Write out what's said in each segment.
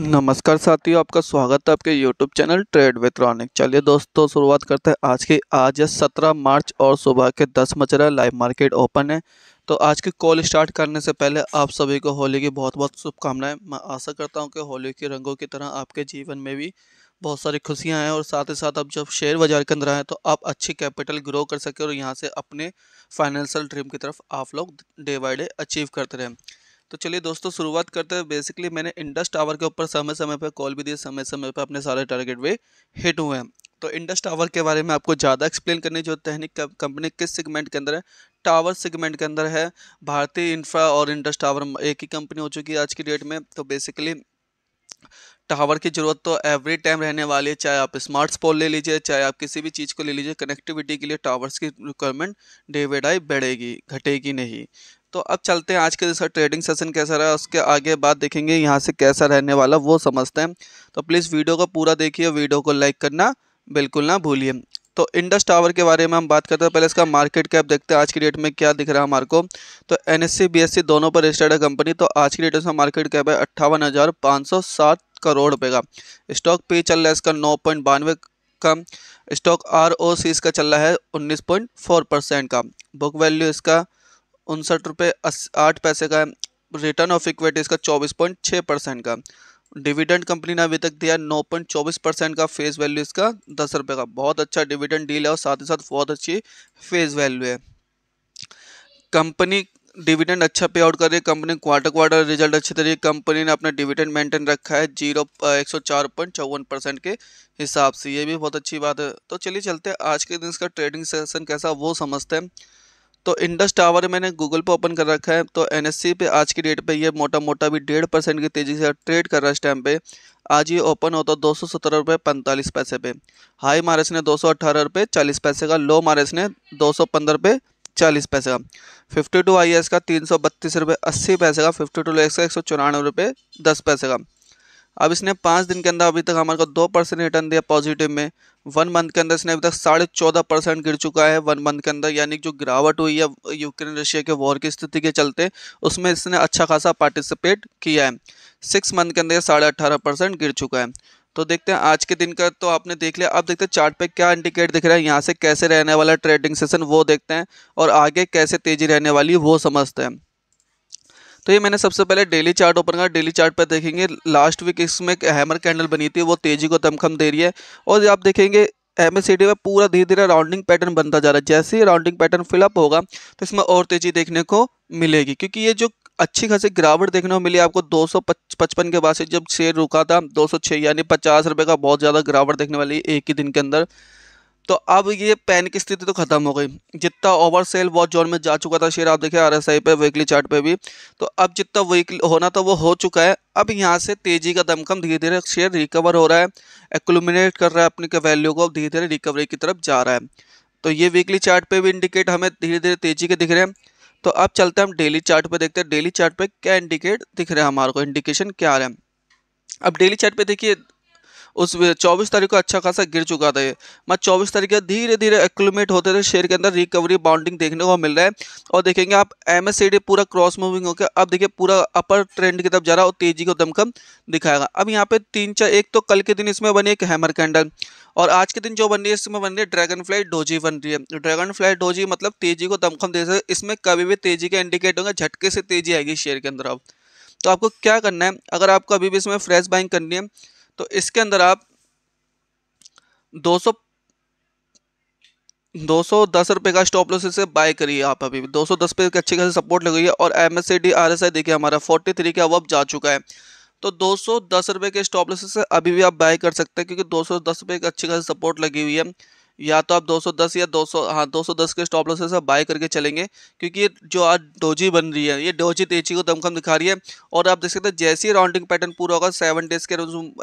नमस्कार साथियों आपका स्वागत है आपके YouTube channel trade with Ronik चलिए दोस्तों शुरुआत करते हैं आज की आज है सत्रह मार्च और सुबह के दस बज रहा है लाइव मार्केट ओपन है तो आज की कॉल स्टार्ट करने से पहले आप सभी को होली की बहुत बहुत शुभकामनाएं मैं आशा करता हूं कि होली के रंगों की तरह आपके जीवन में भी बहुत सारी खुशियाँ हैं और साथ ही साथ आप जब शेयर बाजार के अंदर आएँ तो आप अच्छी कैपिटल ग्रो कर सकें और यहाँ से अपने फाइनेंशियल ड्रीम की तरफ आप लोग डे बाई डे अचीव करते रहें तो चलिए दोस्तों शुरुआत करते हैं बेसिकली मैंने इंडस टावर के ऊपर समय समय पर कॉल भी दी समय समय पर अपने सारे टारगेट वे हिट हुए हैं तो इंडस टावर के बारे में आपको ज़्यादा एक्सप्लेन करने जो तहनिक कंपनी किस सेगमेंट के अंदर है टावर सेगमेंट के अंदर है भारतीय इंफ्रा और इंडस टावर एक ही कंपनी हो चुकी है आज की डेट में तो बेसिकली टावर की ज़रूरत तो एवरी टाइम रहने वाली है चाहे आप स्मार्ट फोन ले लीजिए चाहे आप किसी भी चीज़ को ले लीजिए कनेक्टिविटी के लिए टावर्स की रिक्वायरमेंट डे बाई बढ़ेगी घटेगी नहीं तो अब चलते हैं आज के जैसा ट्रेडिंग सेशन कैसा रहा उसके आगे बाद देखेंगे यहाँ से कैसा रहने वाला वो समझते हैं तो प्लीज़ वीडियो को पूरा देखिए वीडियो को लाइक करना बिल्कुल ना भूलिए तो इंडस टावर के बारे में हम बात करते हैं पहले इसका मार्केट कैप देखते हैं आज की डेट में क्या दिख रहा है हमारे को तो एन एस e, e दोनों पर रजिस्टर्ड है कंपनी तो आज की डेट में मार्केट कैप है अट्ठावन हज़ार पाँच सौ सात करोड़ रुपये का स्टॉक पे चल रहा है इसका नौ पॉइंट बानवे का स्टॉक आर ओ सी इसका चल रहा है उन्नीस पॉइंट फोर परसेंट का बुक वैल्यू इसका उनसठ रुपये आठ पैसे का रिटर्न ऑफ इक्विटी इसका चौबीस पॉइंट छः परसेंट का डिविडेंड कंपनी ने अभी तक दिया नौ पॉइंट चौबीस परसेंट का फेस वैल्यू इसका दस रुपये का बहुत अच्छा डिविडेंड डील है और साथ ही साथ बहुत अच्छी फेस वैल्यू है कंपनी डिविडेंड अच्छा पे आउट कर रही है कंपनी क्वार्टर क्वार्टर रिजल्ट अच्छी तरीके कंपनी ने अपना डिविडेंड मेंटेन रखा है जीरो एक सौ चार पॉइंट चौवन परसेंट के हिसाब से ये भी बहुत अच्छी बात है तो चलिए चलते हैं आज के दिन इसका ट्रेडिंग सेशन कैसा वो समझते हैं तो इंडस टावर मैंने गूगल पे ओपन कर रखा है तो एन पे आज की डेट पे ये मोटा मोटा भी डेढ़ परसेंट की तेज़ी से ट्रेड कर रहा है इस टाइम पे आज ये ओपन होता दो सौ सत्रह रुपये पैंतालीस पैसे पे हाई मारा ने दो सौ अट्ठारह रुपये चालीस पैसे का लो मारा ने दो सौ पंद्रह रुपये चालीस पैसे का फिफ्टी टू आई एस का तीन सौ बत्तीस रुपये अस्सी पैसे का फिफ्टी टू का एक सौ चौरानवे रुपये दस पैसे का अब इसने पाँच दिन के अंदर अभी तक हमारे को दो परसेंट रिटर्न दिया पॉजिटिव में वन मंथ के अंदर इसने अभी तक साढ़े चौदह परसेंट गिर चुका है वन मंथ के अंदर यानी जो गिरावट हुई है यूक्रेन रशिया के वॉर की स्थिति के चलते उसमें इसने अच्छा खासा पार्टिसिपेट किया है सिक्स मंथ के अंदर साढ़े अट्ठारह परसेंट गिर चुका है तो देखते हैं आज के दिन का तो आपने देख लिया अब देखते हैं चार्ट पे क्या इंडिकेट दिख रहा है यहाँ से कैसे रहने वाला ट्रेडिंग सेशन वो देखते हैं और आगे कैसे तेज़ी रहने वाली वो समझते हैं तो ये मैंने सबसे पहले डेली चार्ट ओपन करा डेली चार्ट पर देखेंगे लास्ट वीक इसमें हैमर कैंडल बनी थी वो तेजी को दमखम दे रही है और आप देखेंगे एम एस में पूरा धीरे धीरे राउंडिंग पैटर्न बनता जा रहा है जैसे ही राउंडिंग पैटर्न फिलअप होगा तो इसमें और तेज़ी देखने को मिलेगी क्योंकि ये जो अच्छी खासी गिरावट देखने को मिली आपको दो के बाद से जब शेयर रुका था 206 यानी पचास रुपये का बहुत ज़्यादा गिरावट देखने वाली एक ही दिन के अंदर तो अब ये पैन की स्थिति तो खत्म हो गई जितना ओवर सेल वॉच जोन में जा चुका था शेयर आप देखिए आर एस आई पे वीकली चार्ट पे भी तो अब जितना वीकली होना था वो हो चुका है अब यहाँ से तेजी का दमकम धीरे धीरे शेयर रिकवर हो रहा है एक्लोमिनेट कर रहा है अपने वैल्यू को अब धीरे धीरे रिकवरी की तरफ जा रहा है तो ये वीकली चार्ट पे भी इंडिकेट हमें धीरे धीरे तेजी के दिख रहे हैं तो अब चलते हैं हम डेली चार्ट पे देखते हैं डेली चार्ट पे क्या इंडिकेट दिख रहे हैं हमारे को इंडिकेशन क्या आ रहा है अब डेली चार्ट पे देखिए उस चौबीस तारीख को अच्छा खासा गिर चुका था मैं चौबीस तारीख का धीरे धीरे एक्लोमेट होते थे शेयर के अंदर रिकवरी बाउंडिंग देखने को मिल रहा है और देखेंगे आप एम पूरा क्रॉस मूविंग होकर अब देखिए पूरा अपर ट्रेंड की तरफ जा रहा है और तेजी को दमकम दिखाएगा अब यहाँ पे तीन चार एक तो कल के दिन इसमें बनी एक हैमर कैंडल और आज के दिन जो बन रही है इसमें बन रही है ड्रैगन फ्लाई डोजी बन रही है ड्रैगन फ्लाई डोजी मतलब तेजी को दमखम दे सकते इसमें कभी भी तेजी के इंडिकेट होंगे झटके से तेजी आएगी शेयर के अंदर अब तो आपको क्या करना है अगर आपको अभी भी इसमें फ्रेश बाइंग करनी है तो इसके अंदर आप दो सौ दो सौ दस रुपये का स्टॉप लॉस इसे बाय करिए आप अभी दो सौ दस पे अच्छी खासी सपोर्ट लगी है और M S C D R S I देखिए हमारा फोर्टी थ्री का अब जा चुका है तो दो सौ दस रुपये के स्टॉप लॉस से अभी भी आप बाय कर सकते हैं क्योंकि दो सौ दस रुपये की अच्छी खासी सपोर्ट लगी हुई है या तो आप 210 या 200 हाँ 210 के स्टॉप लॉसेस आप बाय करके चलेंगे क्योंकि ये जो आज डोजी बन रही है ये डोजी तेजी को दमखम दिखा रही है और आप देख सकते हैं जैसे ही राउंडिंग पैटर्न पूरा होगा सेवन डेज के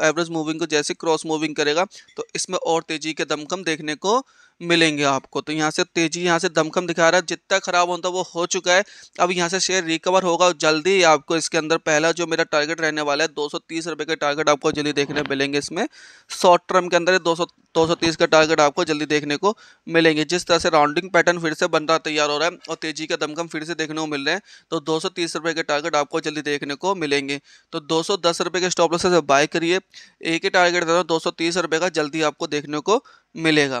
एवरेज मूविंग को जैसे क्रॉस मूविंग करेगा तो इसमें और तेजी के दमखम देखने को मिलेंगे आपको तो यहाँ से तेजी यहाँ से दमखम दिखा रहा है जितना खराब होता वो हो चुका है अब यहाँ से शेयर रिकवर होगा और जल्दी ही आपको इसके अंदर पहला जो मेरा टारगेट रहने वाला है दो रुपए के टारगेट आपको जल्दी देखने मिलेंगे इसमें शॉर्ट टर्म के अंदर दो सौ का टारगेट आपको जल्दी देखने को मिलेंगे जिस तरह से राउंडिंग पैटर्न फिर से बन रहा तैयार हो रहा है और तेजी का दमकम फिर से देखने को मिल रहे हैं तो दो रुपए के टारगेट आपको जल्दी देखने को मिलेंगे तो दो रुपए के स्टॉप लॉस से बाय करिए एक ही टारगेट दे रहा तीस रुपए का जल्दी आपको देखने को मिलेगा